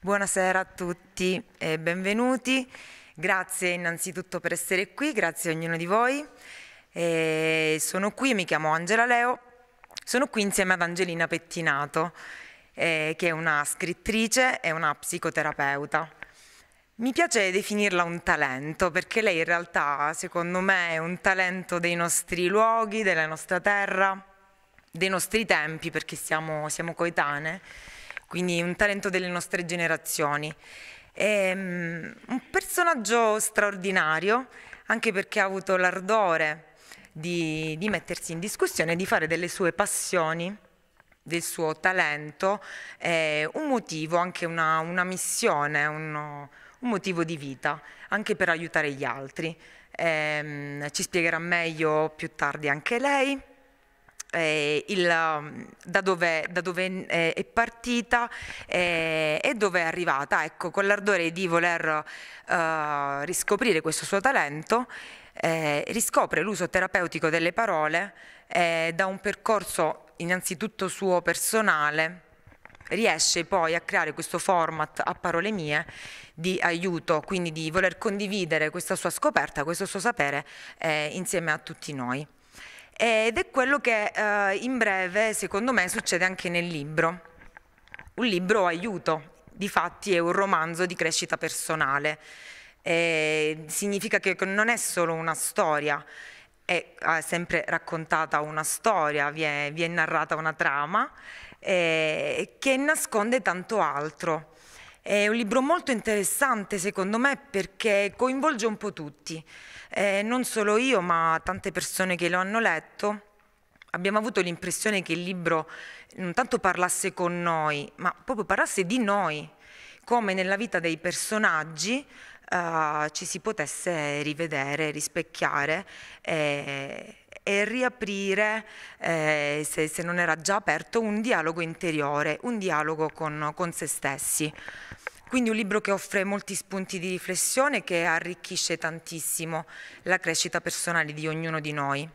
Buonasera a tutti e benvenuti. Grazie innanzitutto per essere qui, grazie a ognuno di voi. E sono qui, mi chiamo Angela Leo, sono qui insieme ad Angelina Pettinato, eh, che è una scrittrice e una psicoterapeuta. Mi piace definirla un talento perché lei in realtà secondo me è un talento dei nostri luoghi, della nostra terra, dei nostri tempi perché siamo, siamo coetanee quindi un talento delle nostre generazioni. È ehm, un personaggio straordinario, anche perché ha avuto l'ardore di, di, mettersi in discussione, di fare delle sue passioni, del suo talento, eh, un motivo, anche una, una missione, uno, un motivo di vita, anche per aiutare gli altri. Eh, ci spiegherà meglio più tardi anche lei eh, il, um, da dove, da dove eh, è partita eh, e dove è arrivata, ecco, con l'ardore di voler eh, riscoprire questo suo talento, eh, riscopre l'uso terapeutico delle parole eh, da un percorso innanzitutto suo personale, riesce poi a creare questo format a parole mie di aiuto, quindi di voler condividere questa sua scoperta, questo suo sapere insieme a tutti noi ed è quello che eh, in breve, secondo me, succede anche nel libro. Un libro aiuto, difatti è un romanzo di crescita personale. Eh, significa che non è solo una storia, è sempre raccontata una storia, viene, è, narrata una trama eh, che nasconde tanto altro. È un libro molto interessante secondo me perché coinvolge un po' tutti. Eh, non solo io, ma tante persone che lo hanno letto, abbiamo avuto l'impressione che il libro non tanto parlasse con noi, ma proprio parlasse di noi, come nella vita dei personaggi eh, ci si potesse rivedere, rispecchiare. Eh, e riaprire, eh, se, se, non era già aperto, un dialogo interiore, un dialogo con, con se stessi. Quindi un libro che offre molti spunti di riflessione che arricchisce tantissimo la crescita personale di ognuno di noi.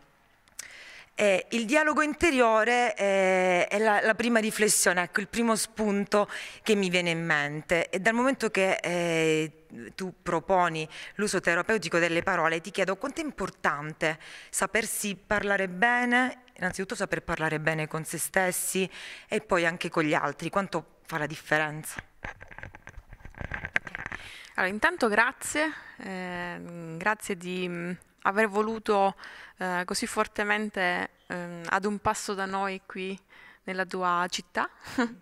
Eh, il dialogo interiore eh, è la, la, prima riflessione, ecco, il primo spunto che mi viene in mente e dal momento che eh, tu proponi l'uso terapeutico delle parole ti chiedo quanto è importante sapersi parlare bene, innanzitutto saper parlare bene con se stessi e poi anche con gli altri, quanto fa la differenza. Allora, intanto grazie, eh, grazie di mm, aver voluto eh, così fortemente eh, ad un passo da noi qui nella tua città.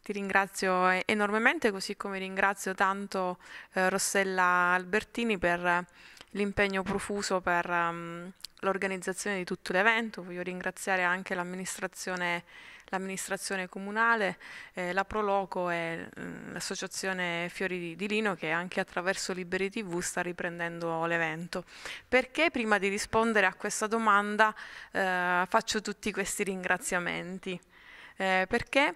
Ti ringrazio enormemente, così come ringrazio tanto eh, Rossella Albertini per l'impegno profuso per um, l'organizzazione di tutto l'evento. Voglio ringraziare anche l'amministrazione l'amministrazione comunale, eh, la Proloco e mm, l'associazione Fiori di, di, Lino che anche attraverso Liberi TV sta riprendendo l'evento. Perché prima di rispondere a questa domanda eh, faccio tutti questi ringraziamenti? Eh, perché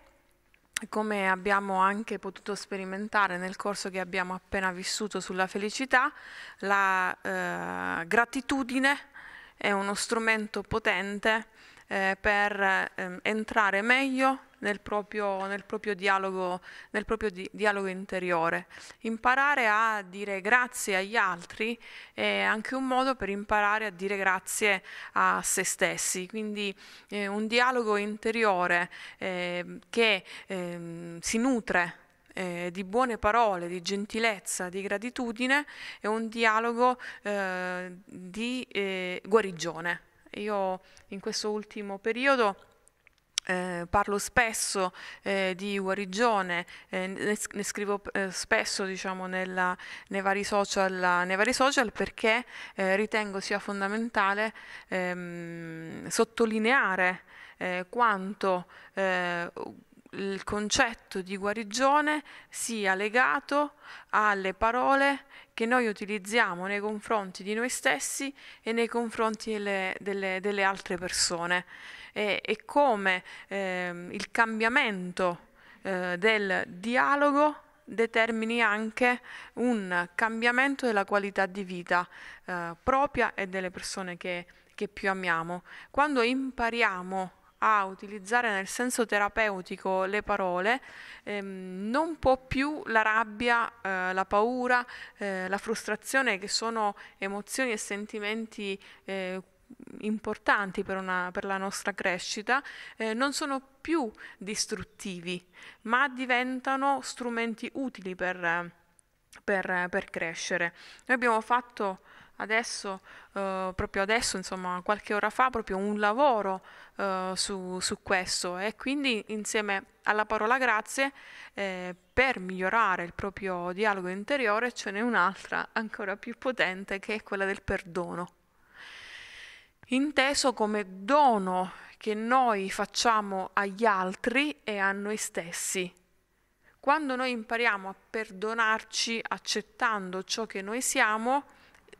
come abbiamo anche potuto sperimentare nel corso che abbiamo appena vissuto sulla felicità, la eh, gratitudine è uno strumento potente eh, per ehm, entrare meglio nel proprio, nel proprio, dialogo, nel proprio di, dialogo, interiore. Imparare a dire grazie agli altri è anche un modo per imparare a dire grazie a se stessi, quindi eh, un dialogo interiore eh, che eh, si nutre. Eh, di buone parole, di gentilezza, di gratitudine è un dialogo eh, di eh, guarigione. Io in questo ultimo periodo eh, parlo spesso eh, di guarigione, eh, ne, ne, scrivo eh, spesso diciamo, nella, nei, vari social, nei, vari social, perché eh, ritengo sia fondamentale ehm, sottolineare eh, quanto il concetto di guarigione sia legato alle parole che noi utilizziamo nei confronti di noi stessi e nei confronti delle, delle, delle altre persone e, e come eh, il cambiamento eh, del dialogo determini anche un cambiamento della qualità di vita eh, propria e delle persone che, che più amiamo. Quando impariamo a utilizzare nel senso terapeutico le parole, ehm, non può più la rabbia, eh, la paura, eh, la frustrazione, che sono emozioni e sentimenti eh, importanti per, una, per, la nostra crescita, eh, non sono più distruttivi, ma diventano strumenti utili per, per, per crescere. Noi abbiamo fatto adesso, eh, proprio adesso, insomma, qualche ora fa, proprio un lavoro eh, su, su, questo e quindi insieme alla parola grazie eh, per migliorare il proprio dialogo interiore ce n'è un'altra ancora più potente che è quella del perdono, inteso come dono che noi facciamo agli altri e a noi stessi. Quando noi impariamo a perdonarci accettando ciò che noi siamo,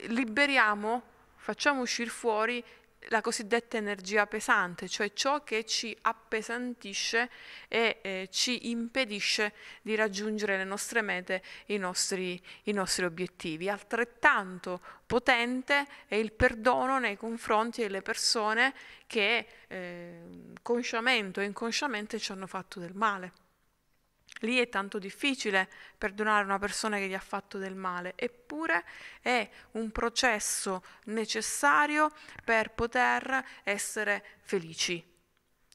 liberiamo, facciamo uscire fuori la cosiddetta energia pesante, cioè ciò che ci appesantisce e eh, ci impedisce di raggiungere le nostre mete, i nostri, i nostri obiettivi. Altrettanto potente è il perdono nei confronti delle persone che eh, consciamente o inconsciamente ci hanno fatto del male. Lì è tanto difficile perdonare una persona che gli ha fatto del male, eppure è un processo necessario per poter essere felici.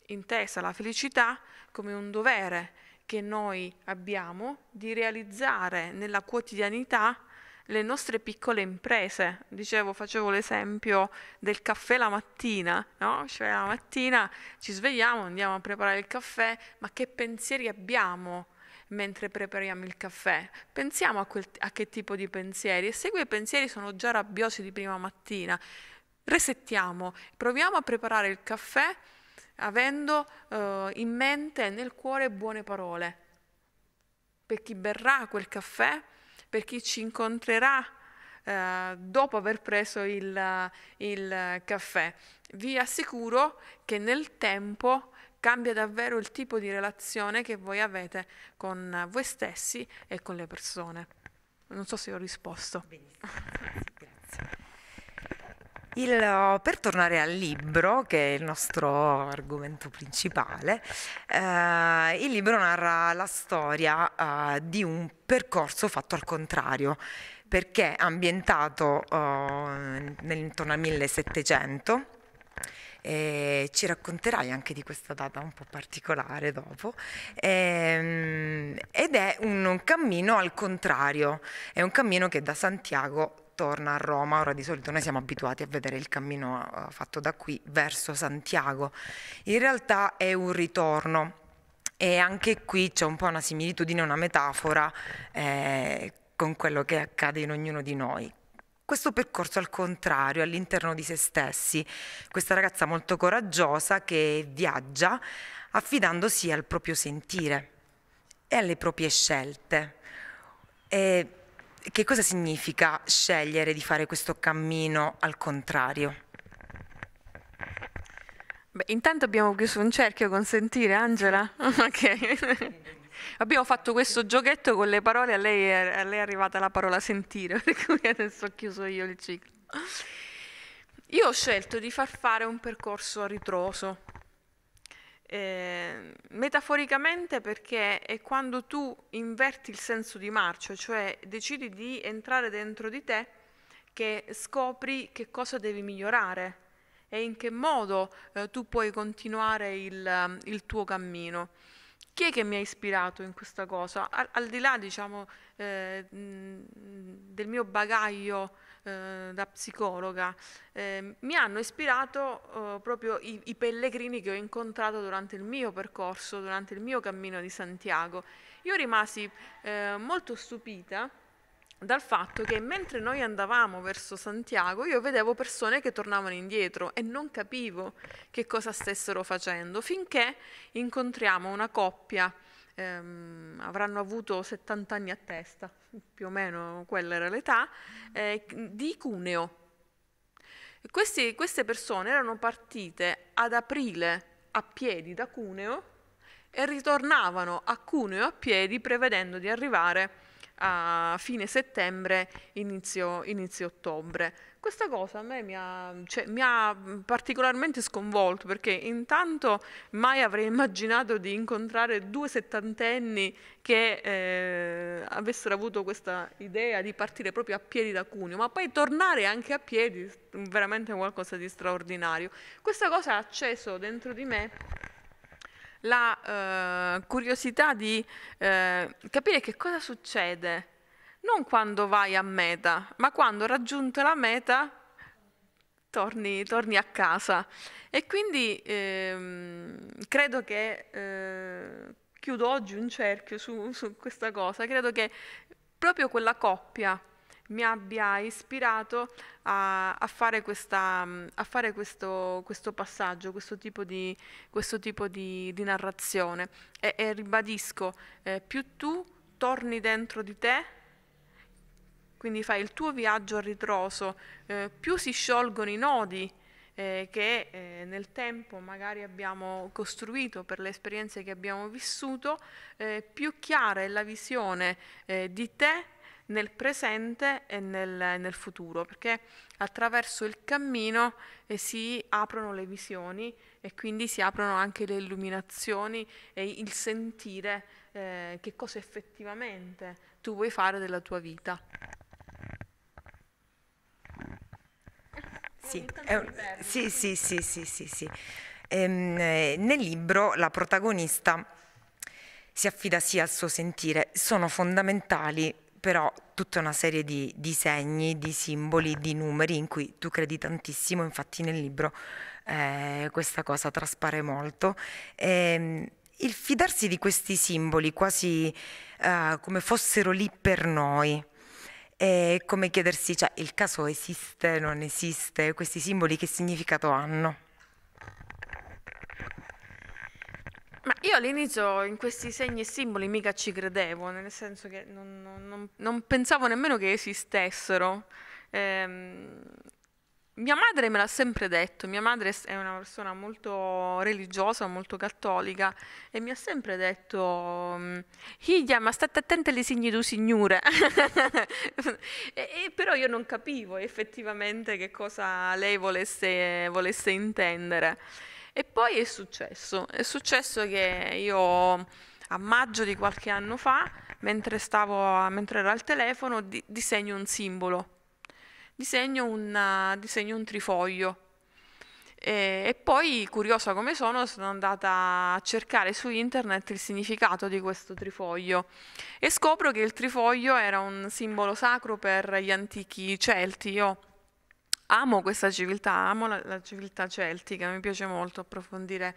Intesa la felicità come un dovere che noi abbiamo di realizzare nella quotidianità le nostre piccole imprese. Dicevo, facevo l'esempio del caffè la mattina, no? Cioè la mattina ci svegliamo, andiamo a preparare il caffè, ma che pensieri abbiamo? mentre prepariamo il caffè. Pensiamo a, quel, a, che tipo di pensieri e se quei pensieri sono già rabbiosi di prima mattina, resettiamo, proviamo a preparare il caffè avendo eh, in mente e nel cuore buone parole per chi berrà quel caffè per chi ci incontrerà eh, dopo aver preso il, il caffè. Vi assicuro che nel tempo cambia davvero il tipo di relazione che voi avete con voi stessi e con le persone. Non so se ho risposto. Benissimo, grazie. Il, per tornare al libro, che è il nostro argomento principale, eh, il libro narra la storia eh, di un percorso fatto al contrario, perché è ambientato eh, intorno al 1700. E ci racconterai anche di questa data un po' particolare dopo, ehm, ed è un, un cammino al contrario, è un cammino che da Santiago torna a Roma, ora di solito noi siamo abituati a vedere il cammino eh, fatto da qui verso Santiago, in realtà è un ritorno e anche qui c'è un po' una similitudine, una metafora eh, con quello che accade in ognuno di noi. Questo percorso al contrario, all'interno di se stessi, questa ragazza molto coraggiosa che viaggia affidandosi al proprio sentire e alle proprie scelte. E che cosa significa scegliere di fare questo cammino al contrario? Beh, intanto abbiamo chiuso un cerchio, con sentire, Angela? ok. abbiamo fatto questo giochetto con le parole, a lei, a lei è arrivata la parola sentire, per cui adesso ho chiuso io il ciclo. Io ho scelto di far fare un percorso a ritroso eh, metaforicamente perché è quando tu inverti il senso di marcia, cioè decidi di entrare dentro di te che scopri che cosa devi migliorare e in che modo eh, tu puoi continuare il, ehm, il, tuo cammino. Chi è che mi ha ispirato in questa cosa? Al, al di là, diciamo, eh, del mio bagaglio eh, da psicologa, eh, mi hanno ispirato eh, proprio i, i, pellegrini che ho incontrato durante il mio percorso, durante il mio cammino di Santiago. Io rimasi eh, molto stupita dal fatto che mentre noi andavamo verso Santiago io vedevo persone che tornavano indietro e non capivo che cosa stessero facendo, finché incontriamo una coppia ehm, avranno avuto 70 anni a testa, più o meno quella era l'età, mm. eh, di Cuneo. Questi, queste persone erano partite ad aprile a piedi da Cuneo e ritornavano a Cuneo a piedi prevedendo di arrivare a fine settembre, inizio, inizio ottobre. Questa cosa a me mi ha, cioè, mi ha, mm, particolarmente sconvolto perché intanto mai avrei immaginato di incontrare due settantenni che eh, avessero avuto questa idea di partire proprio a piedi da Cuneo, ma poi tornare anche a piedi mm, veramente qualcosa di straordinario. Questa cosa ha acceso dentro di me la eh, curiosità di eh, capire che cosa succede non quando vai a meta, ma quando raggiunto la meta torni, torni a casa. E quindi ehm, credo che, eh, chiudo oggi un cerchio su, su questa cosa, credo che proprio quella coppia mi abbia ispirato a, a fare, questa, a fare questo, questo, passaggio, questo tipo di, questo tipo di, di narrazione. E, e ribadisco, eh, più tu torni dentro di te, quindi fai il tuo viaggio a ritroso, eh, più si sciolgono i nodi eh, che eh, nel tempo magari abbiamo costruito per le esperienze che abbiamo vissuto, eh, più chiara è la visione eh, di te nel presente e nel, nel futuro, perché attraverso il cammino eh, si aprono le visioni e quindi si aprono anche le illuminazioni e il sentire che cosa effettivamente tu vuoi fare della tua vita. Sì, un, sì, sì, sì, sì, sì, sì. Ehm, eh, nel libro la protagonista si affida sia al suo sentire, sono fondamentali però tutta una serie di, di segni, di simboli, di numeri in cui tu credi tantissimo, infatti nel libro eh, questa cosa traspare molto. Ehm, il fidarsi di questi simboli quasi eh, come fossero lì per noi, è come chiedersi, cioè, il caso esiste, non esiste, questi simboli che significato hanno? Ma io all'inizio in questi segni e simboli mica ci credevo, nel senso che non, non, non pensavo nemmeno che esistessero. Ehm, mia madre me l'ha sempre detto, mia madre è una persona molto religiosa, molto cattolica e mi ha sempre detto Higlia, mm, ma state attenta alle signi tu signore. e, e, però io non capivo effettivamente che cosa lei volesse, volesse intendere. E poi è successo, è successo che io a maggio di qualche anno fa, mentre, stavo, mentre ero al telefono, di, disegno un simbolo disegno un, uh, disegno un trifoglio. E, e, poi, curiosa come sono, sono andata a cercare su internet il significato di questo trifoglio e scopro che il trifoglio era un simbolo sacro per gli antichi celti. Io amo questa civiltà, amo la, la, civiltà celtica, mi piace molto approfondire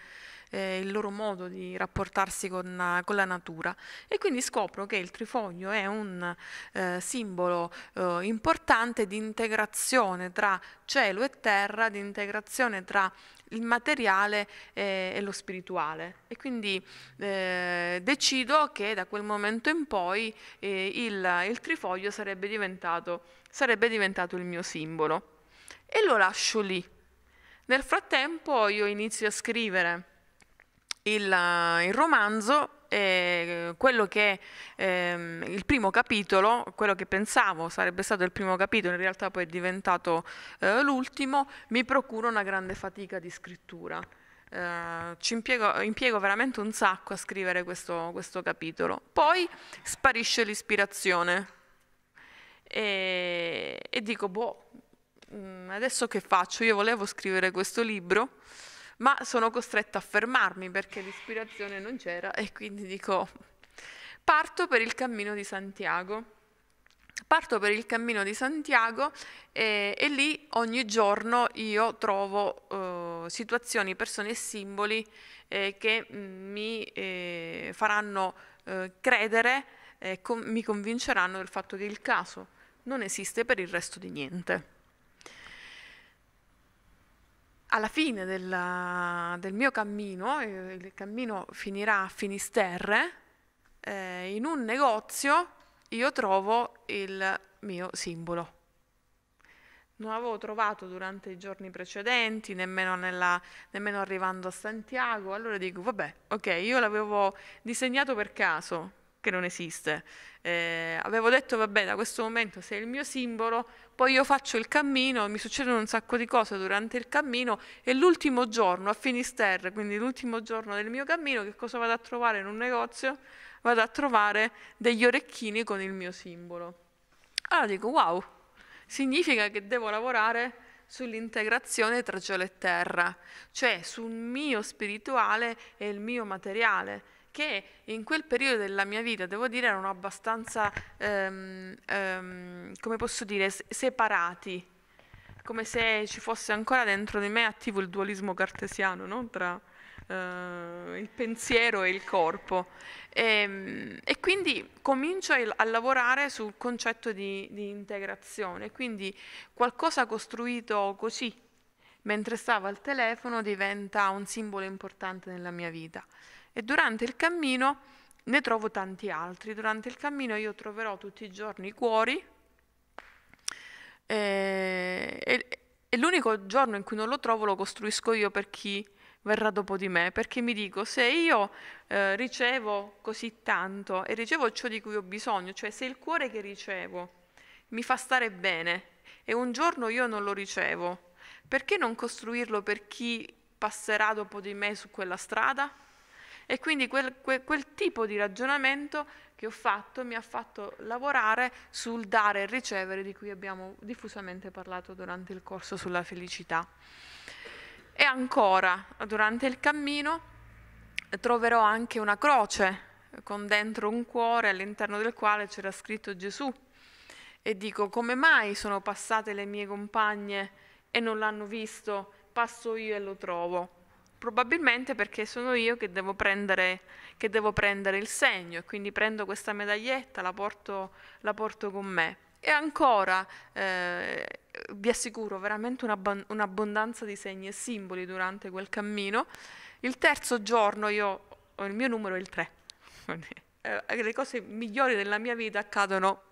eh, il loro modo di rapportarsi con, con, la natura e quindi scopro che il trifoglio è un eh, simbolo eh, importante di integrazione tra cielo e terra, di integrazione tra il materiale e, eh, e lo spirituale e quindi eh, decido che da quel momento in poi eh, il, il trifoglio sarebbe diventato, sarebbe diventato il mio simbolo e lo lascio lì. Nel frattempo io inizio a scrivere il, eh, il romanzo e eh, quello che ehm, il primo capitolo, quello che pensavo sarebbe stato il primo capitolo, in realtà poi è diventato eh, l'ultimo, mi procura una grande fatica di scrittura. Eh, ci impiego, impiego, veramente un sacco a scrivere questo, questo capitolo. Poi sparisce l'ispirazione e, e dico, boh, Mm, adesso che faccio? Io volevo scrivere questo libro, ma sono costretta a fermarmi perché l'ispirazione non c'era e quindi dico, parto per il cammino di Santiago. Parto per il cammino di Santiago e, e lì ogni giorno io trovo eh, situazioni, persone e simboli eh, che mm, mi eh, faranno eh, credere e con, mi convinceranno del fatto che il caso non esiste per il resto di niente alla fine del, del mio cammino, eh, il cammino finirà a Finisterre, eh, in un negozio io trovo il mio simbolo. Non l'avevo trovato durante i giorni precedenti, nemmeno, nella, nemmeno arrivando a Santiago, allora dico, vabbè, ok, io l'avevo disegnato per caso, che non esiste. Eh, avevo detto, vabbè, da questo momento sei il mio simbolo, poi io faccio il cammino, mi succedono un sacco di cose durante il cammino e l'ultimo giorno a Finisterre, quindi l'ultimo giorno del mio cammino, che cosa vado a trovare in un negozio? Vado a trovare degli orecchini con il mio simbolo. Allora dico, wow, significa che devo lavorare sull'integrazione tra cielo e terra, cioè sul mio spirituale e il mio materiale che in quel periodo della mia vita, devo dire, erano abbastanza, ehm, ehm, come posso dire, separati, come se ci fosse ancora dentro di me attivo il dualismo cartesiano no? tra eh, il pensiero e il corpo. E, ehm, e quindi comincio a, a, lavorare sul concetto di, di integrazione, quindi qualcosa costruito così, mentre stavo al telefono, diventa un simbolo importante nella mia vita e durante il cammino ne trovo tanti altri. Durante il cammino io troverò tutti i giorni i cuori e, eh, e, e l'unico giorno in cui non lo trovo lo costruisco io per chi verrà dopo di me, perché mi dico se io eh, ricevo così tanto e ricevo ciò di cui ho bisogno, cioè se il cuore che ricevo mi fa stare bene e un giorno io non lo ricevo, perché non costruirlo per chi passerà dopo di me su quella strada? E quindi quel, quel, quel tipo di ragionamento che ho fatto mi ha fatto lavorare sul dare e ricevere di cui abbiamo diffusamente parlato durante il corso sulla felicità. E ancora, durante il cammino, troverò anche una croce con dentro un cuore all'interno del quale c'era scritto Gesù. E dico, come mai sono passate le mie compagne e non l'hanno visto? Passo io e lo trovo probabilmente perché sono io che devo, prendere, che devo prendere il segno e quindi prendo questa medaglietta, la porto, la porto con me. E ancora, eh, vi assicuro, veramente un'abbondanza di segni e simboli durante quel cammino. Il terzo giorno io ho il mio numero è il 3. Eh, eh, le cose migliori della mia vita accadono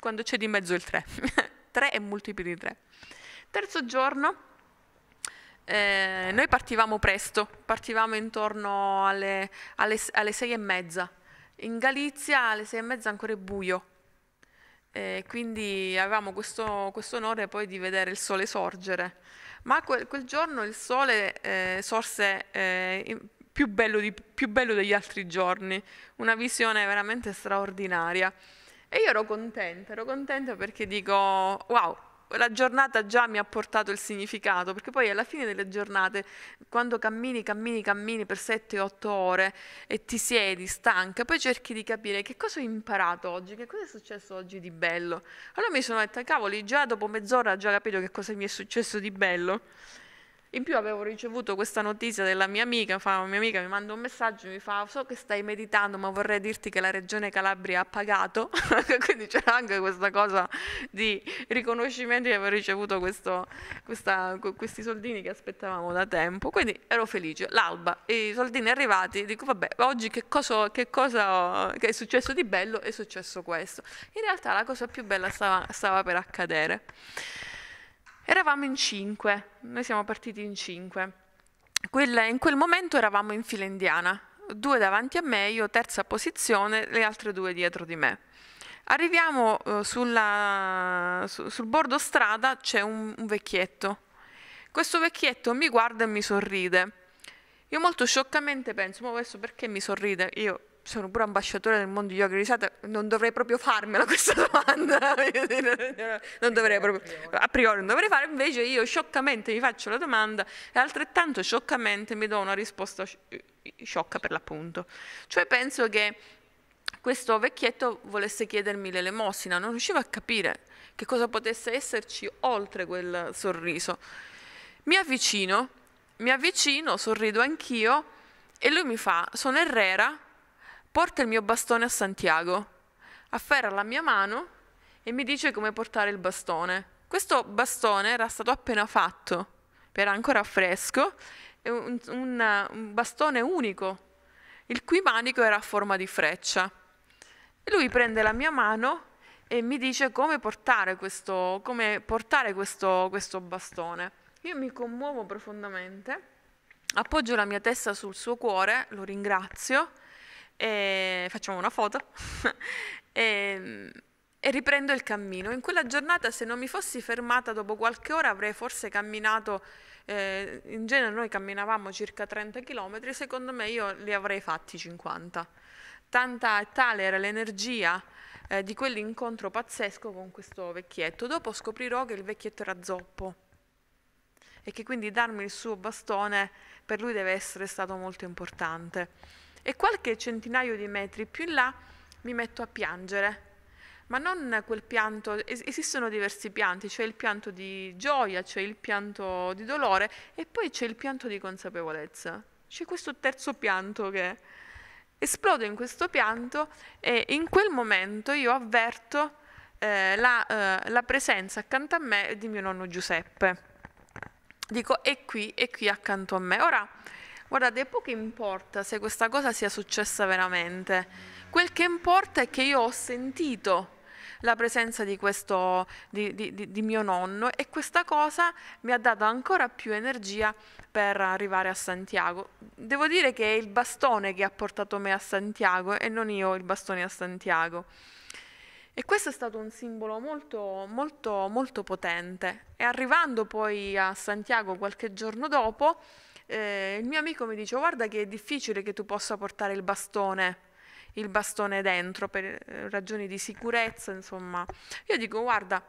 quando c'è di mezzo il 3. 3 e multipli di 3. Terzo giorno eh, noi partivamo presto, partivamo intorno alle, alle, alle, sei e mezza. In Galizia alle sei e mezza ancora è buio, eh, quindi avevamo questo, questo onore poi di vedere il sole sorgere. Ma quel, quel giorno il sole eh, sorse eh, più bello, di, più bello degli altri giorni, una visione veramente straordinaria. E io ero contenta, ero contenta perché dico, wow, la giornata già mi ha portato il significato, perché poi alla fine delle giornate, quando cammini, cammini, cammini per 7-8 ore e ti siedi stanca, poi cerchi di capire che cosa ho imparato oggi, che cosa è successo oggi di bello. Allora mi sono detta, cavoli, già dopo mezz'ora ho già capito che cosa mi è successo di bello. In più avevo ricevuto questa notizia della mia amica, fa, mia amica mi manda un messaggio, mi fa so che stai meditando ma vorrei dirti che la regione Calabria ha pagato, quindi c'era anche questa cosa di riconoscimento di aver ricevuto questo, questa, questi soldini che aspettavamo da tempo, quindi ero felice. L'alba, i soldini arrivati, dico vabbè oggi che cosa, che cosa che è successo di bello è successo questo. In realtà la cosa più bella stava, stava per accadere. Eravamo in cinque, noi siamo partiti in cinque. Quella, in quel momento eravamo in fila indiana, due davanti a me, io terza posizione, le altre due dietro di me. Arriviamo eh, sulla, su, sul bordo strada, c'è un, un vecchietto. Questo vecchietto mi guarda e mi sorride. Io molto scioccamente penso, ma adesso perché mi sorride? Io sono pure ambasciatore del mondo yoga risate, non dovrei proprio farmela questa domanda, non dovrei proprio, a priori non dovrei fare, invece io scioccamente mi faccio la domanda e altrettanto scioccamente mi do una risposta sciocca per l'appunto. Cioè penso che questo vecchietto volesse chiedermi l'elemosina, non riuscivo a capire che cosa potesse esserci oltre quel sorriso. Mi avvicino, mi avvicino, sorrido anch'io e lui mi fa, sono Herrera, porta il mio bastone a Santiago, afferra la mia mano e mi dice come portare il bastone. Questo bastone era stato appena fatto, era ancora fresco, un, un, un bastone unico, il cui manico era a forma di freccia. E lui prende la mia mano e mi dice come portare questo, come portare questo, questo bastone. Io mi commuovo profondamente, appoggio la mia testa sul suo cuore, lo ringrazio e facciamo una foto e, ehm, e riprendo il cammino. In quella giornata se non mi fossi fermata dopo qualche ora avrei forse camminato, eh, in genere noi camminavamo circa 30 km, secondo me io li avrei fatti 50. Tanta, tale era l'energia eh, di quell'incontro pazzesco con questo vecchietto. Dopo scoprirò che il vecchietto era zoppo e che quindi darmi il suo bastone per lui deve essere stato molto importante e qualche centinaio di metri più in là mi metto a piangere. Ma non quel pianto, esistono diversi pianti, c'è il pianto di gioia, c'è il pianto di dolore e poi c'è il pianto di consapevolezza. C'è questo terzo pianto che esplode in questo pianto e in quel momento io avverto eh, la, eh, la presenza accanto a me di mio nonno Giuseppe. Dico, è qui, è qui accanto a me. Ora, Guardate, poco importa se questa cosa sia successa veramente. Quel che importa è che io ho sentito la presenza di, questo, di, di, di, mio nonno e questa cosa mi ha dato ancora più energia per arrivare a Santiago. Devo dire che è il bastone che ha portato me a Santiago e non io il bastone a Santiago. E questo è stato un simbolo molto, molto, molto potente. E arrivando poi a Santiago qualche giorno dopo, eh, il mio amico mi dice guarda che è difficile che tu possa portare il bastone il bastone dentro per eh, ragioni di sicurezza, insomma. Io dico, guarda,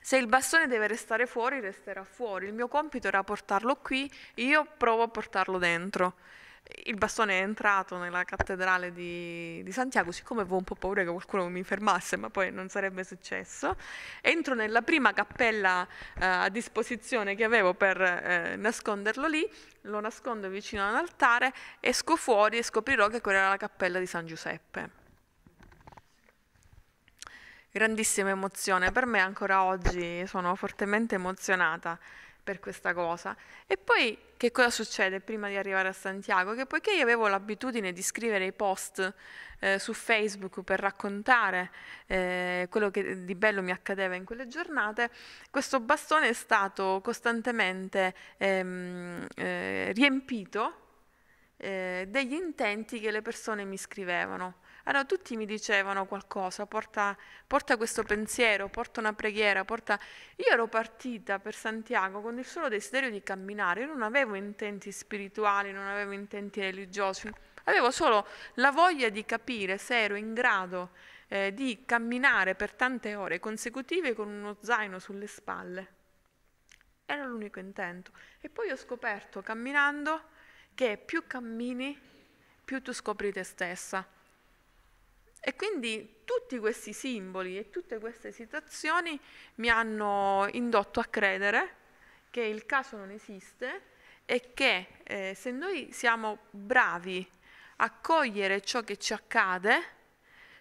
se il bastone deve restare fuori, resterà fuori. Il mio compito era portarlo qui, io provo a portarlo dentro il bastone è entrato nella cattedrale di, di, Santiago, siccome avevo un po' paura che qualcuno mi fermasse, ma poi non sarebbe successo, entro nella prima cappella eh, a disposizione che avevo per eh, nasconderlo lì, lo nascondo vicino all'altare, esco fuori e scoprirò che quella era la cappella di San Giuseppe. Grandissima emozione, per me ancora oggi sono fortemente emozionata per questa cosa. E poi che cosa succede prima di arrivare a Santiago? Che poiché io avevo l'abitudine di scrivere i post eh, su Facebook per raccontare eh, quello che di bello mi accadeva in quelle giornate, questo bastone è stato costantemente ehm, eh, riempito eh, degli intenti che le persone mi scrivevano. Allora ah, tutti mi dicevano qualcosa, porta, porta questo pensiero, porta una preghiera, porta... Io ero partita per Santiago con il solo desiderio di camminare, io non avevo intenti spirituali, non avevo intenti religiosi, avevo solo la voglia di capire se ero in grado eh, di camminare per tante ore consecutive con uno zaino sulle spalle. Era l'unico intento. E poi ho scoperto camminando che più cammini, più tu scopri te stessa. E quindi tutti questi simboli e tutte queste situazioni mi hanno indotto a credere che il caso non esiste e che eh, se noi siamo bravi a cogliere ciò che ci accade,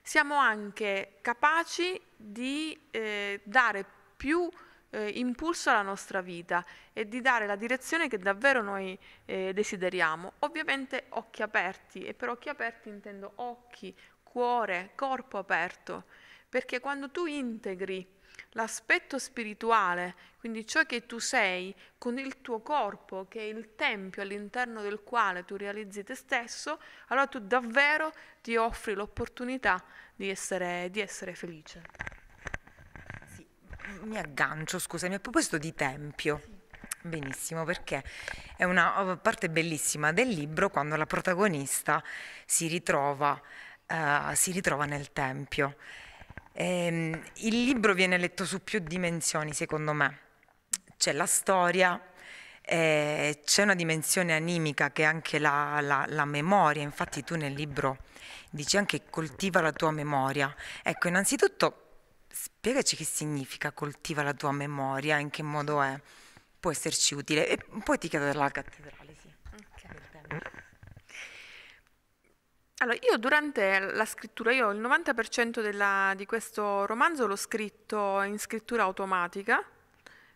siamo anche capaci di eh, dare più eh, impulso alla nostra vita e di dare la direzione che davvero noi eh, desideriamo. Ovviamente occhi aperti e per occhi aperti intendo occhi, cuore, corpo aperto, perché quando tu integri l'aspetto spirituale, quindi ciò che tu sei, con il tuo corpo, che è il tempio all'interno del quale tu realizzi te stesso, allora tu davvero ti offri l'opportunità di essere, di essere felice. Sì, mi aggancio, scusami, a proposito di tempio. Benissimo, perché è una parte bellissima del libro quando la protagonista si ritrova uh, si ritrova nel Tempio. E, ehm, il libro viene letto su più dimensioni, secondo me. C'è la storia, eh, c'è una dimensione animica che è anche la, la, la, memoria, infatti tu nel libro dici anche coltiva la tua memoria. Ecco, innanzitutto spiegaci che significa coltiva la tua memoria, in che modo è, può esserci utile e poi ti chiedo della cattedrale. Sì. Okay. Allora, io durante la scrittura, io il 90% della, di questo romanzo l'ho scritto in scrittura automatica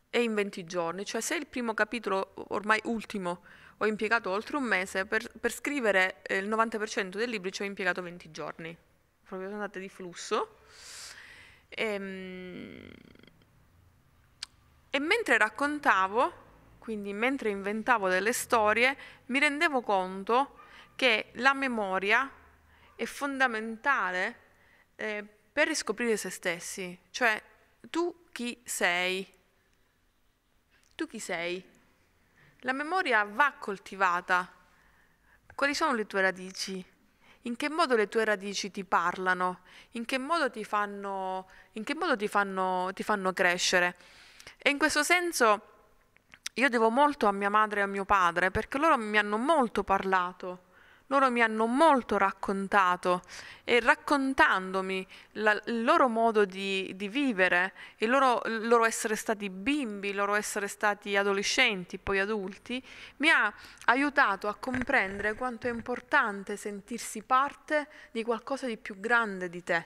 e in 20 giorni, cioè se il primo capitolo, ormai ultimo, ho impiegato oltre un mese, per, per scrivere eh, il 90% del libro ci ho impiegato 20 giorni, proprio sono andate di flusso. E, ehm, e mentre raccontavo, quindi mentre inventavo delle storie, mi rendevo conto che la memoria è fondamentale eh, per riscoprire se stessi, cioè tu chi sei? Tu chi sei? La memoria va coltivata. Quali sono le tue radici? In che modo le tue radici ti parlano? In che modo ti fanno, che modo ti fanno, ti fanno crescere? E in questo senso io devo molto a mia madre e a mio padre perché loro mi hanno molto parlato loro mi hanno molto raccontato e raccontandomi la, il loro modo di, di vivere, il loro, il loro, essere stati bimbi, il loro essere stati adolescenti, poi adulti, mi ha aiutato a comprendere quanto è importante sentirsi parte di qualcosa di più grande di te.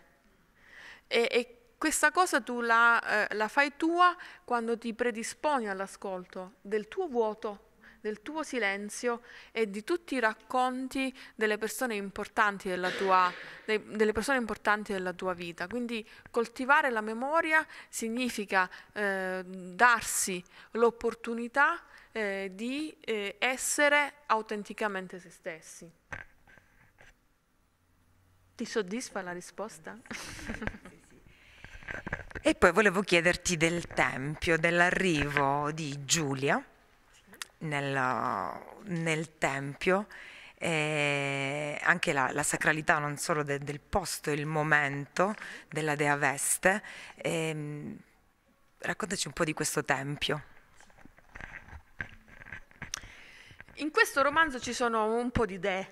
E, e questa cosa tu la, eh, la fai tua quando ti predisponi all'ascolto del tuo vuoto del tuo silenzio e di tutti i racconti delle persone importanti della tua, de, delle persone importanti della tua vita. Quindi coltivare la memoria significa eh, darsi l'opportunità eh, di eh, essere autenticamente se stessi. Ti soddisfa la risposta? E poi volevo chiederti del tempio, dell'arrivo di Giulia nel, nel Tempio, e anche la, la, sacralità non solo de, del posto, il momento della Dea Veste. E, ehm, raccontaci un po' di questo Tempio. In questo romanzo ci sono un po' di idee,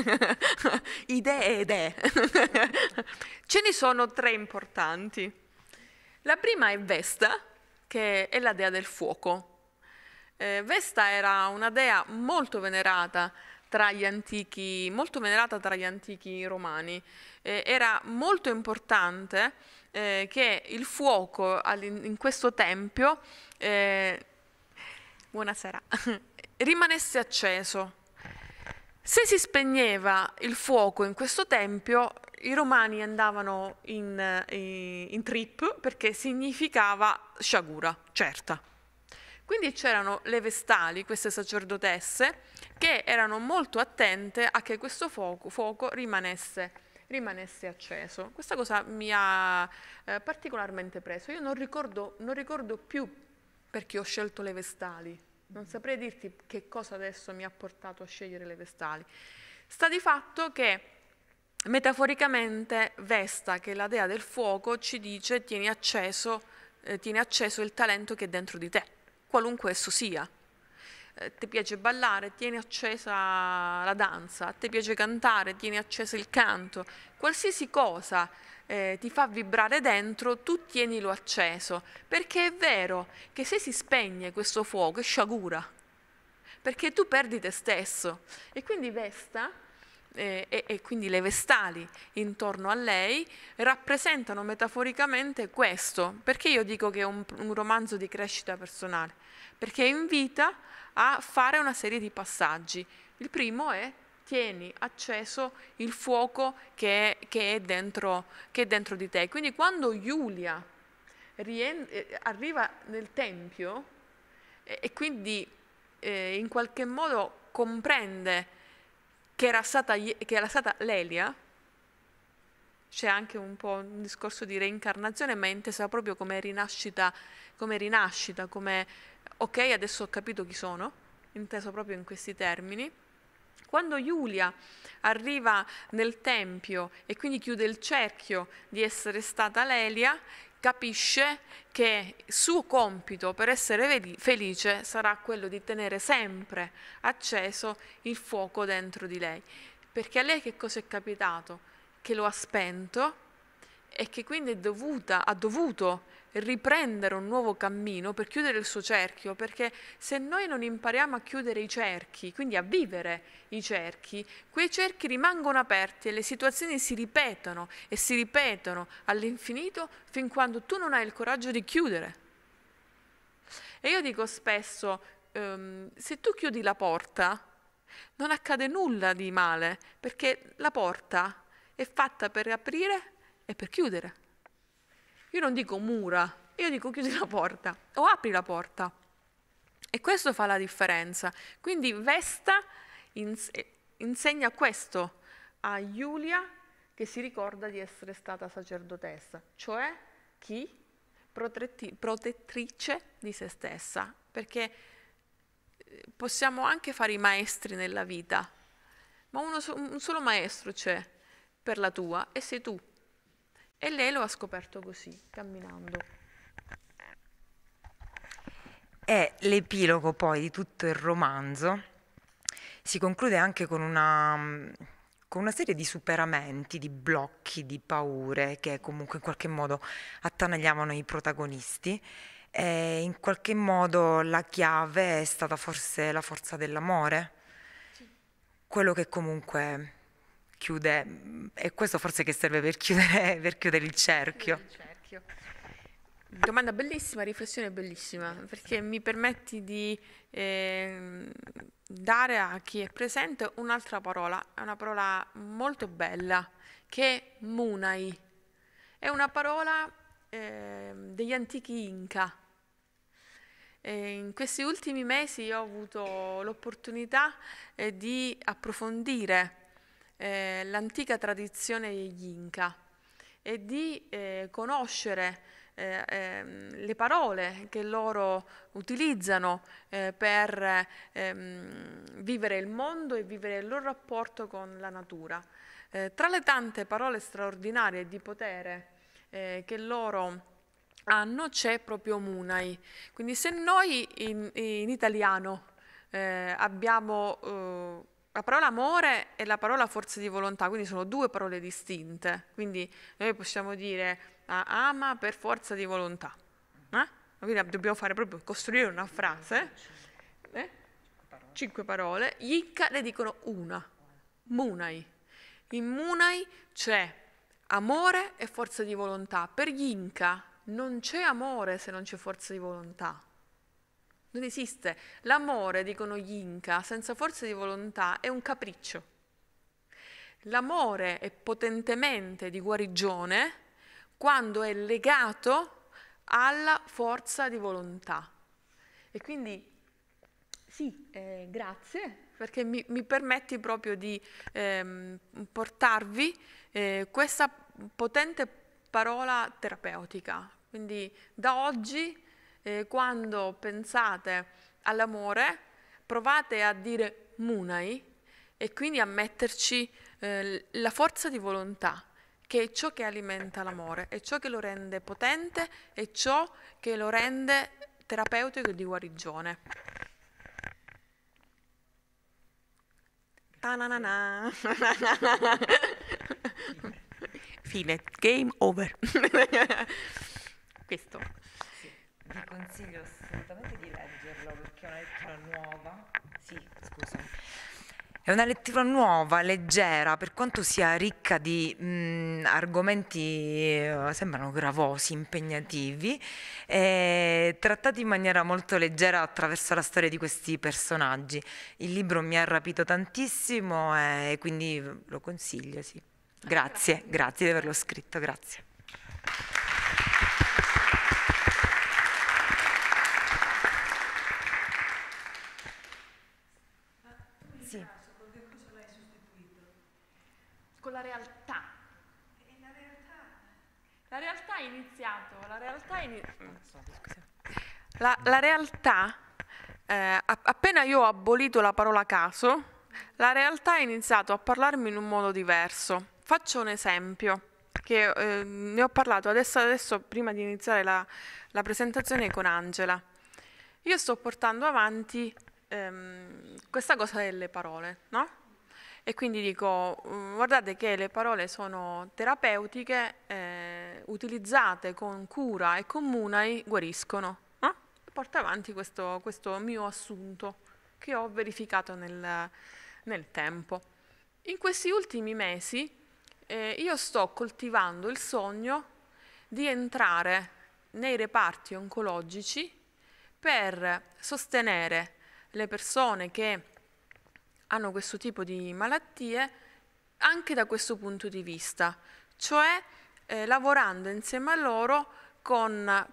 idee e idee. Ce ne sono tre importanti. La prima è Vesta, che è la dea del fuoco, eh, Vesta era una dea molto venerata tra gli antichi, molto venerata tra gli antichi romani. Eh, era molto importante eh, che il fuoco in questo tempio, eh, buonasera, rimanesse acceso. Se si spegneva il fuoco in questo tempio, i romani andavano in, in, eh, in trip perché significava sciagura, certa. Quindi c'erano le vestali, queste sacerdotesse, che erano molto attente a che questo fuoco, fuoco rimanesse rimanesse acceso. Questa cosa mi ha eh, particolarmente preso. Io non ricordo, non ricordo, più perché ho scelto le vestali, non saprei dirti che cosa adesso mi ha portato a scegliere le vestali. Sta di fatto che metaforicamente Vesta, che è la dea del fuoco, ci dice tieni acceso, eh, tieni acceso il talento che è dentro di te qualunque esso sia. Eh, ti piace ballare, tieni accesa la danza, ti piace cantare, tieni acceso il canto, qualsiasi cosa eh, ti fa vibrare dentro, tu tienilo acceso, perché è vero che se si spegne questo fuoco è sciagura, perché tu perdi te stesso e quindi Vesta e, e, e, quindi le vestali intorno a lei rappresentano metaforicamente questo. Perché io dico che è un, un romanzo di crescita personale? Perché invita a fare una serie di passaggi. Il primo è tieni acceso il fuoco che, che, è, dentro, che è, dentro, di te. Quindi quando Giulia eh, arriva nel Tempio e, e quindi eh, in qualche modo comprende che era stata, che era stata Lelia, c'è anche un po' un discorso di reincarnazione, ma è intesa proprio come rinascita, come rinascita, come ok, adesso ho capito chi sono, inteso proprio in questi termini. Quando Giulia arriva nel Tempio e quindi chiude il cerchio di essere stata Lelia, capisce che il suo compito per essere felice sarà quello di tenere sempre acceso il fuoco dentro di lei. Perché a lei che cosa è capitato? Che lo ha spento e che quindi è dovuta, ha dovuto riprendere un nuovo cammino per chiudere il suo cerchio, perché se noi non impariamo a chiudere i cerchi, quindi a vivere i cerchi, quei cerchi rimangono aperti e le situazioni si ripetono e si ripetono all'infinito fin quando tu non hai il coraggio di chiudere. E io dico spesso, ehm, se tu chiudi la porta, non accade nulla di male, perché la porta è fatta per aprire è per chiudere. Io non dico mura, io dico chiudi la porta o apri la porta. E questo fa la differenza. Quindi Vesta eh, insegna questo a Giulia che si ricorda di essere stata sacerdotessa, cioè chi? protettrice di se stessa, perché eh, possiamo anche fare i maestri nella vita, ma uno, un solo maestro c'è per la tua e sei tu. E lei lo ha scoperto così, camminando. E l'epilogo poi di tutto il romanzo si conclude anche con una, mm, con una serie di superamenti, di blocchi, di paure che comunque in qualche modo attanagliavano i protagonisti. E in qualche modo la chiave è stata forse la forza dell'amore, sì. quello che comunque chiude, è questo forse che serve per chiudere, per chiudere il cerchio. Domanda bellissima, riflessione bellissima, perché mi permetti di eh, dare a chi è presente un'altra parola, è una parola molto bella, che è munai. È una parola eh, degli antichi Inca. E in questi ultimi mesi ho avuto l'opportunità eh, di approfondire eh, l'antica tradizione degli Inca e di eh, conoscere eh, ehm, le parole che loro utilizzano eh, per ehm, vivere il mondo e vivere il loro rapporto con la natura. Eh, tra le tante parole straordinarie di potere eh, che loro hanno c'è proprio Munai. Quindi se noi in, in italiano eh, abbiamo eh, la parola amore e la parola forza di volontà, quindi sono due parole distinte, quindi noi possiamo dire ah, ama per forza di volontà, eh? quindi dobbiamo fare proprio costruire una frase, eh? cinque parole, gli Inca ne dicono una, munai, in munai c'è amore e forza di volontà, per gli Inca non c'è amore se non c'è forza di volontà. Non esiste. L'amore, dicono gli Inca, senza forza di volontà, è un capriccio. L'amore è potentemente di guarigione quando è legato alla forza di volontà. E quindi sì, eh, grazie perché mi, mi, permetti proprio di ehm, portarvi eh, questa potente parola terapeutica. Quindi da oggi eh, quando pensate all'amore, provate a dire munai e quindi a metterci eh, la forza di volontà, che è ciò che alimenta l'amore, è ciò che lo rende potente, è ciò che lo rende terapeutico e di guarigione. Ta-na-na-na. Fine, game over. Questo vi consiglio assolutamente di leggerlo perché è una lettura nuova. Sì, scusa. È una lettura nuova, leggera, per quanto sia ricca di mh, mm, argomenti, eh, sembrano gravosi, impegnativi, eh, trattati in maniera molto leggera attraverso la storia di questi personaggi. Il libro mi ha rapito tantissimo eh, e quindi lo consiglio, sì. Grazie, grazie di averlo scritto, grazie. la realtà. La realtà. La realtà è iniziato, la realtà è iniziata. Eh, la, la realtà, eh, appena io ho abolito la parola caso, la realtà ha iniziato a parlarmi in un modo diverso. Faccio un esempio, che eh, ne ho parlato adesso, adesso prima di iniziare la, la presentazione con Angela. Io sto portando avanti ehm, questa cosa delle parole, no? E quindi dico, mm, guardate che le parole sono terapeutiche, eh, utilizzate con cura e con munai guariscono. Eh? Porto avanti questo, questo, mio assunto che ho verificato nel, nel tempo. In questi ultimi mesi eh, io sto coltivando il sogno di entrare nei reparti oncologici per sostenere le persone che hanno questo tipo di malattie anche da questo punto di vista, cioè eh, lavorando insieme a loro con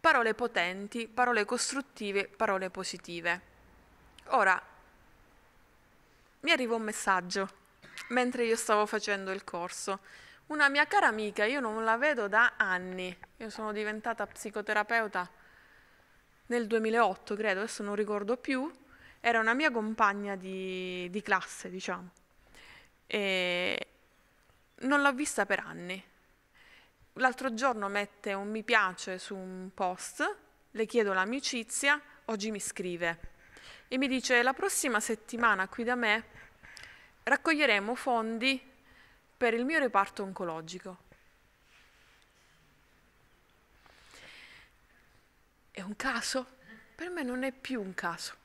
parole potenti, parole costruttive, parole positive. Ora, mi arriva un messaggio mentre io stavo facendo il corso. Una mia cara amica, io non la vedo da anni, io sono diventata psicoterapeuta nel 2008, credo, adesso non ricordo più, era una mia compagna di, di classe, diciamo. E non l'ho vista per anni. L'altro giorno mette un mi piace su un post, le chiedo l'amicizia, oggi mi scrive e mi dice la prossima settimana qui da me raccoglieremo fondi per il mio reparto oncologico. È un caso? Per me non è più un caso.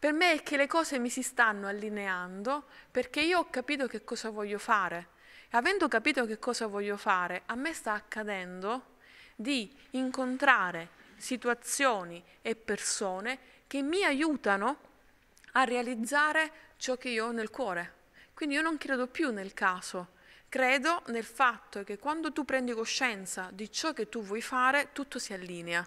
Per me è che le cose mi si stanno allineando perché io ho capito che cosa voglio fare. E avendo capito che cosa voglio fare, a me sta accadendo di incontrare situazioni e persone che mi aiutano a realizzare ciò che io ho nel cuore. Quindi io non credo più nel caso, credo nel fatto che quando tu prendi coscienza di ciò che tu vuoi fare, tutto si allinea.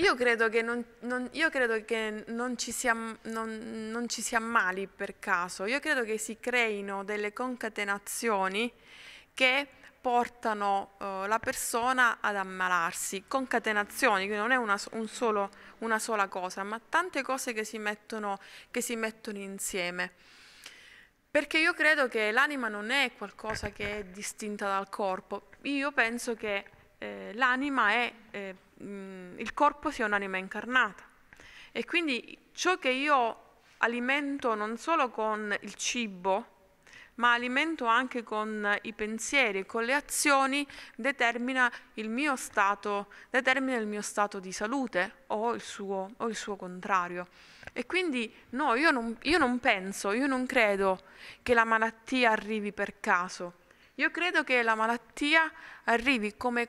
Io credo che non, non, credo che non ci, si ammali per caso, io credo che si creino delle concatenazioni che portano uh, la persona ad ammalarsi, concatenazioni, quindi non è una, un solo, una sola cosa, ma tante cose che si mettono, che si mettono insieme. Perché io credo che l'anima non è qualcosa che è distinta dal corpo, io penso che eh, l'anima è... Eh, Mm, il corpo sia un'anima incarnata. E quindi ciò che io alimento non solo con il cibo, ma alimento anche con i pensieri e con le azioni, determina il mio stato, determina il mio stato di salute o il suo, o il suo contrario. E quindi no, io non, io non penso, io non credo che la malattia arrivi per caso. Io credo che la malattia arrivi come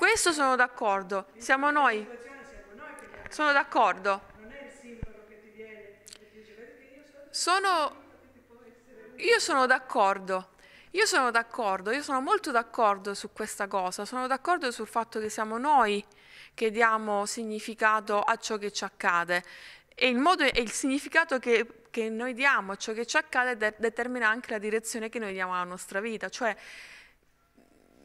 Questo sono d'accordo, siamo noi. Sono d'accordo. Sono... Io sono d'accordo. Io sono d'accordo, io sono molto d'accordo su questa cosa, sono d'accordo sul fatto che siamo noi che diamo significato a ciò che ci accade e il, modo, e il significato che, che noi diamo a ciò che ci accade de determina anche la direzione che noi diamo alla nostra vita, cioè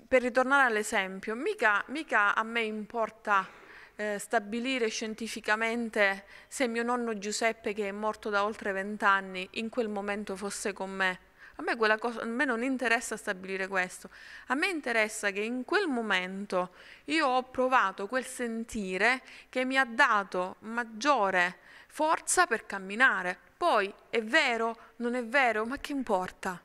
per ritornare all'esempio, mica, mica, a me importa eh, stabilire scientificamente se mio nonno Giuseppe, che è morto da oltre vent'anni, in quel momento fosse con me. A me, cosa, a me, non interessa stabilire questo, a me interessa che in quel momento io ho provato quel sentire che mi ha dato maggiore forza per camminare. Poi è vero, non è vero, ma che importa?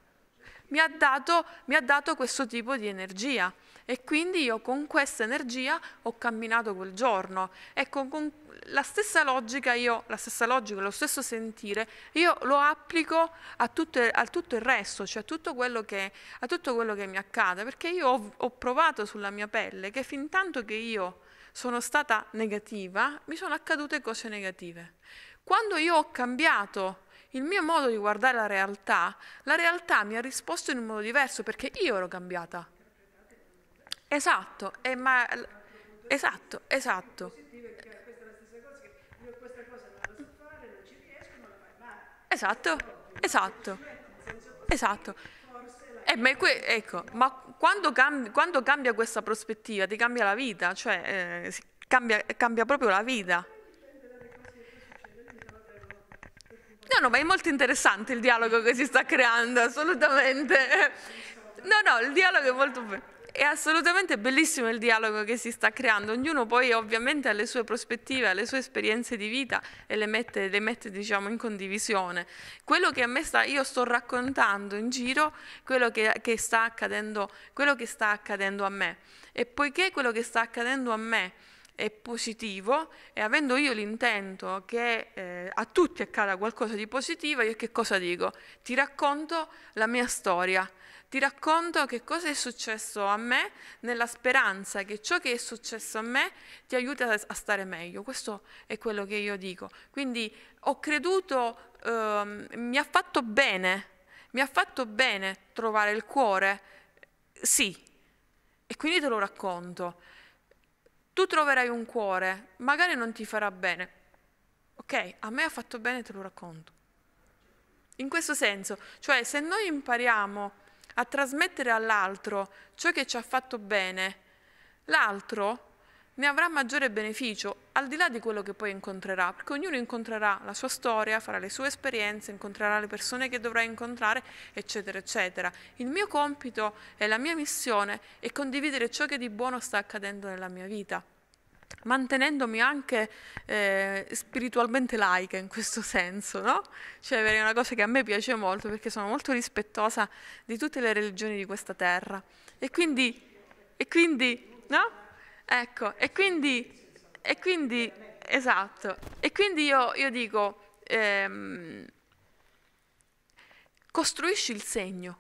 mi ha dato, mi ha dato questo tipo di energia. E quindi io con questa energia ho camminato quel giorno. Ecco, con la stessa logica, io, la stessa logica, lo stesso sentire, io lo applico a tutto, a tutto il resto, cioè a tutto quello che, tutto quello che mi accade, perché io ho, ho provato sulla mia pelle che fin tanto che io sono stata negativa, mi sono accadute cose negative. Quando io ho cambiato il mio modo di guardare la realtà, la realtà mi ha risposto in un modo diverso perché io ero cambiata. Esatto, eh, ma, esatto, esatto. Esatto, esatto, esatto. Eh, ma, que- ecco, ma quando, cam- quando, cambia questa prospettiva ti cambia la vita, cioè eh, cambia, cambia proprio la vita. No, no, ma è molto interessante il dialogo che si sta creando, assolutamente. No, no, il dialogo è molto bello. È assolutamente bellissimo il dialogo che si sta creando, ognuno poi ovviamente ha le sue prospettive, ha le sue esperienze di vita e le mette, le mette diciamo, in condivisione. Quello che a me sta, io sto raccontando in giro quello che, che, sta accadendo, quello che sta accadendo a me e poiché quello che sta accadendo a me è positivo e avendo io l'intento che eh, a tutti accada qualcosa di positivo, io che cosa dico? Ti racconto la mia storia, ti racconto che cosa è successo a me nella speranza che ciò che è successo a me ti aiuti a stare meglio. Questo è quello che io dico. Quindi ho creduto, eh, mi ha fatto bene, mi ha fatto bene trovare il cuore, sì, e quindi te lo racconto tu troverai un cuore, magari non ti farà bene. Ok, a me ha fatto bene, te lo racconto. In questo senso, cioè se noi impariamo a trasmettere all'altro ciò che ci ha fatto bene, l'altro ne avrà maggiore beneficio al di là di quello che poi incontrerà, perché ognuno incontrerà la sua storia, farà le sue esperienze, incontrerà le persone che dovrà incontrare, eccetera, eccetera. Il mio compito e la mia missione è condividere ciò che di buono sta accadendo nella mia vita mantenendomi anche eh, spiritualmente laica in questo senso, no? Cioè è una cosa che a me piace molto perché sono molto rispettosa di tutte le religioni di questa terra. E quindi, e quindi no? Ecco, e quindi, e quindi esatto, e quindi io, io dico, ehm, costruisci il segno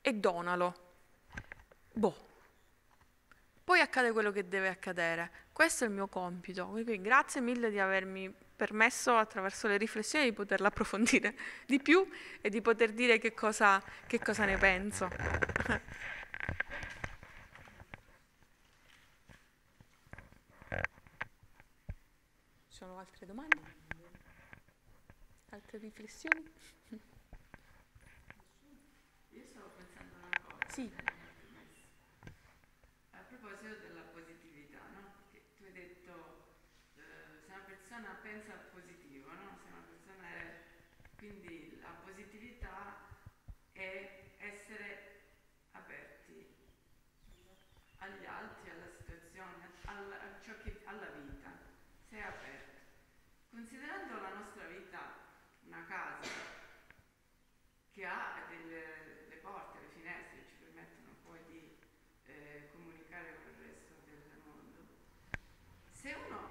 e donalo. Boh. Poi accade quello che deve accadere. Questo è il mio compito. Quindi grazie mille di avermi permesso attraverso le riflessioni di poterla approfondire di più e di poter dire che cosa, che cosa ne penso. altre domande? Altre riflessioni? Io stavo pensando a una cosa. Sì. A proposito della positività, no? Che tu hai detto, eh, se una persona pensa positivo, no? Se una persona è... Quindi la positività è essere aperti agli altri, alla situazione, alla, alla vita. Se Considerando la nostra vita una casa che ha delle, delle porte, le finestre che ci permettono poi di eh, comunicare con il resto del mondo, se uno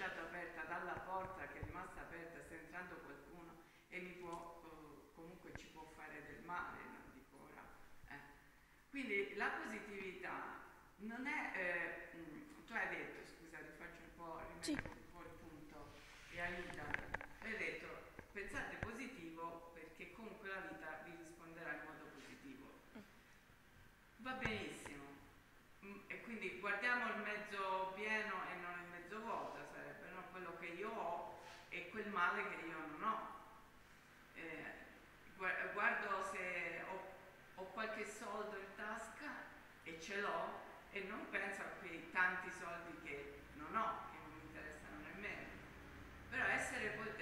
lasciato aperta dalla porta che è rimasta aperta, sta entrando qualcuno e mi può, eh, comunque ci può fare del male, non dico ora. Eh. Quindi la positività non è, eh, mm, tu hai detto, scusa, ti faccio un po', rimettere sì. un po' il punto e aiuto quel male che io non ho. Eh, guardo se ho, ho, qualche soldo in tasca e ce l'ho e non penso a quei tanti soldi che non ho, che non mi interessano nemmeno. Però essere potente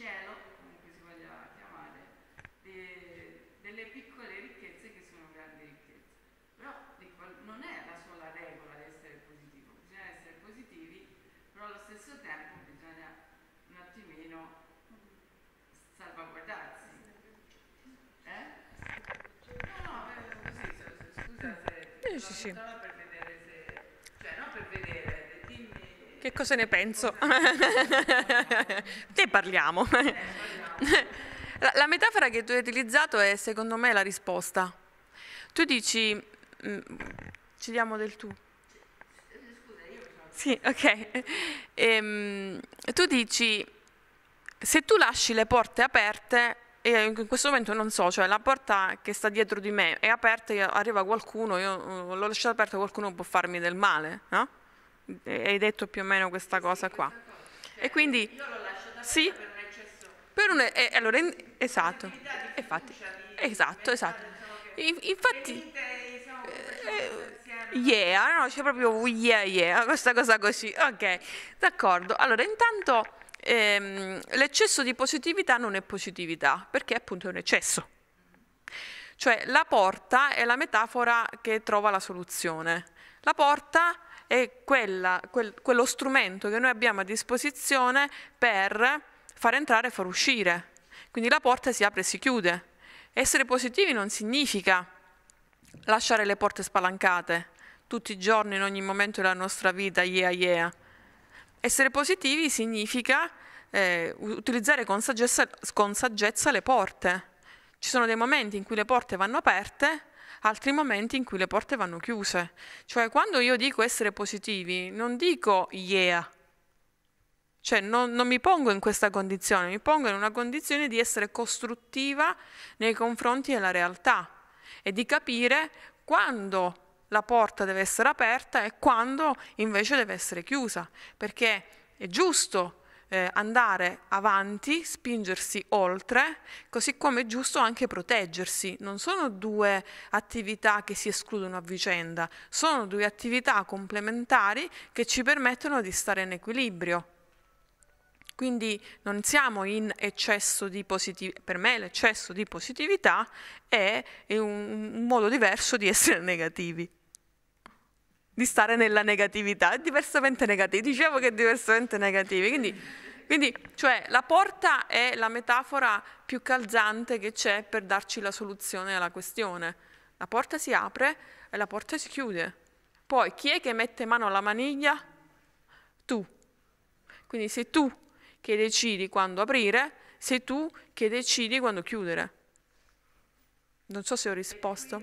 cielo, comunque si voglia chiamare, de, delle piccole ricchezze che sono grandi ricchezze. Però dico, non è la sola regola di essere positivo, bisogna essere positivi, però allo stesso tempo bisogna un attimino salvaguardarsi. Eh? No, no, scusate, scusa se... Eh, sì, sì. Che cosa ne penso? Te parliamo. La metafora che tu hai utilizzato è secondo me la risposta. Tu dici, mm, ci diamo del tu. Sì, ok. Ehm, tu dici, se tu lasci le porte aperte, e in questo momento non so, cioè la porta che sta dietro di me è aperta, arriva qualcuno, io mm, l'ho lasciata aperta, qualcuno può farmi del male, no? Eh, hai detto più o meno questa cosa qua. E quindi, sì, per un, eh, allora, esatto, infatti, esatto, esatto. Infatti, yeah, no, c'è proprio yeah, yeah, questa cosa così, ok, d'accordo. Allora, intanto ehm, l'eccesso di positività non è positività, perché appunto è un eccesso. Cioè la porta è la metafora che trova la soluzione. La porta è quella, quel, quello strumento che noi abbiamo a disposizione per far entrare e far uscire. Quindi la porta si apre e si chiude. Essere positivi non significa lasciare le porte spalancate tutti i giorni, in ogni momento della nostra vita, yeah yeah. Essere positivi significa eh, utilizzare con saggezza, con saggezza le porte. Ci sono dei momenti in cui le porte vanno aperte altri momenti in cui le porte vanno chiuse. Cioè quando io dico essere positivi, non dico yeah, cioè non, non, mi pongo in questa condizione, mi pongo in una condizione di essere costruttiva nei confronti della realtà e di capire quando la porta deve essere aperta e quando invece deve essere chiusa, perché è giusto eh, andare avanti, spingersi oltre, così come è giusto anche proteggersi. Non sono due attività che si escludono a vicenda, sono due attività complementari che ci permettono di stare in equilibrio. Quindi non siamo in eccesso di positività, per me l'eccesso di positività è, è un, un modo diverso di essere negativi di stare nella negatività, è diversamente negativo, dicevo che è diversamente negativo, quindi, quindi cioè, la porta è la metafora più calzante che c'è per darci la soluzione alla questione. La porta si apre e la porta si chiude. Poi chi è che mette mano alla maniglia? Tu. Quindi sei tu che decidi quando aprire, sei tu che decidi quando chiudere. Non so se ho risposto.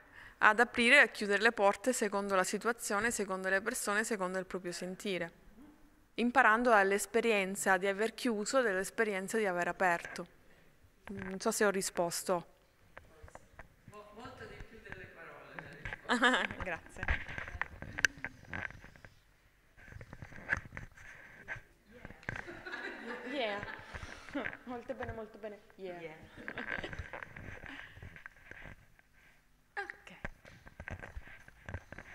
ad aprire e a chiudere le porte secondo la situazione, secondo le persone, secondo il proprio sentire, imparando dall'esperienza di aver chiuso e dall'esperienza di aver aperto. Non so se ho risposto. Molto di più delle parole. Grazie. Yeah. molto bene, molto bene. Yeah. yeah.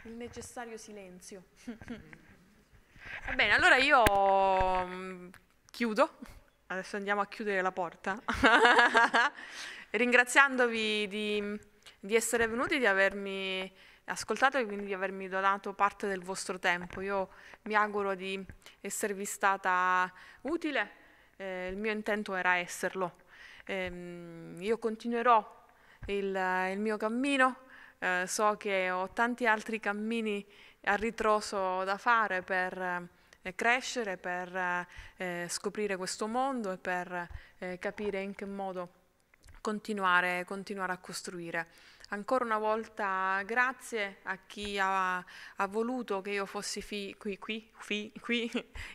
il necessario silenzio. Va bene, allora io mm, chiudo, adesso andiamo a chiudere la porta, ringraziandovi di, di essere venuti, di avermi ascoltato e quindi di avermi donato parte del vostro tempo. Io mi auguro di esservi stata utile, eh, il mio intento era esserlo. Eh, io continuerò il, il mio cammino eh, so che ho tanti altri cammini a ritroso da fare per eh, crescere, per eh, eh scoprire questo mondo e per eh, capire in che modo continuare, continuare a costruire. Ancora una volta grazie a chi ha, ha voluto che io fossi fi, qui, qui, fi, qui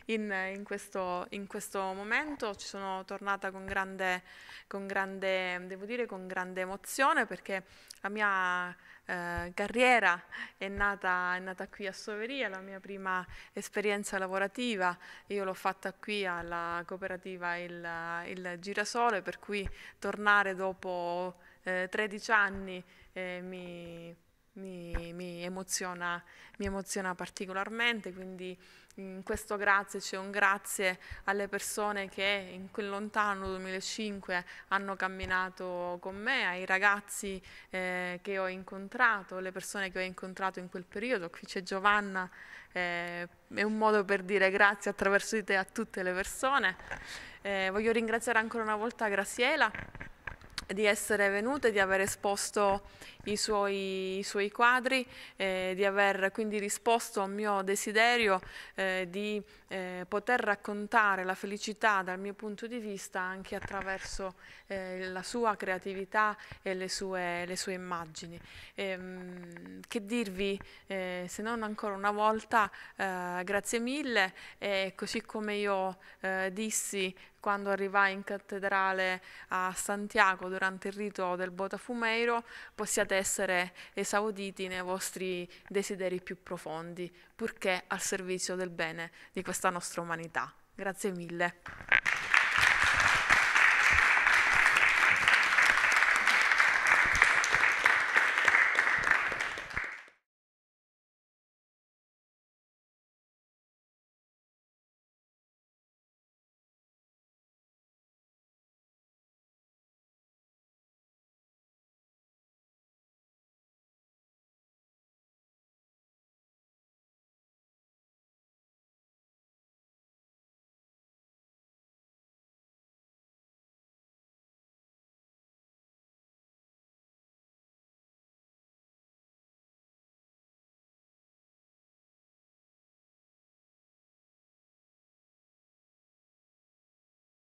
in, in, questo, in, questo, momento. Ci sono tornata con grande, con grande, dire, con grande emozione perché la mia eh, carriera, è nata, è nata, qui a Soveria, la mia prima esperienza lavorativa, io l'ho fatta qui alla cooperativa il, il Girasole, per cui tornare dopo eh, 13 anni eh, mi, mi, mi, emoziona, mi emoziona particolarmente, quindi in questo grazie c'è un grazie alle persone che in quel lontano 2005 hanno camminato con me, ai ragazzi eh, che ho incontrato, le persone che ho incontrato in quel periodo. Qui c'è Giovanna, eh, è un modo per dire grazie attraverso di te a tutte le persone. Eh, voglio ringraziare ancora una volta Graziela di essere venuto e di aver esposto i suoi, i suoi quadri, eh, di aver quindi risposto al mio desiderio eh, di eh, poter raccontare la felicità dal mio punto di vista anche attraverso eh, la sua creatività e le sue, le sue immagini. E, ehm, che dirvi eh, se non ancora una volta eh, grazie mille e così come io dissi quando arrivai in cattedrale a Santiago durante il rito del Botafumeiro, possiate essere esauditi nei vostri desideri più profondi, purché al servizio del bene di questa nostra umanità. Grazie mille.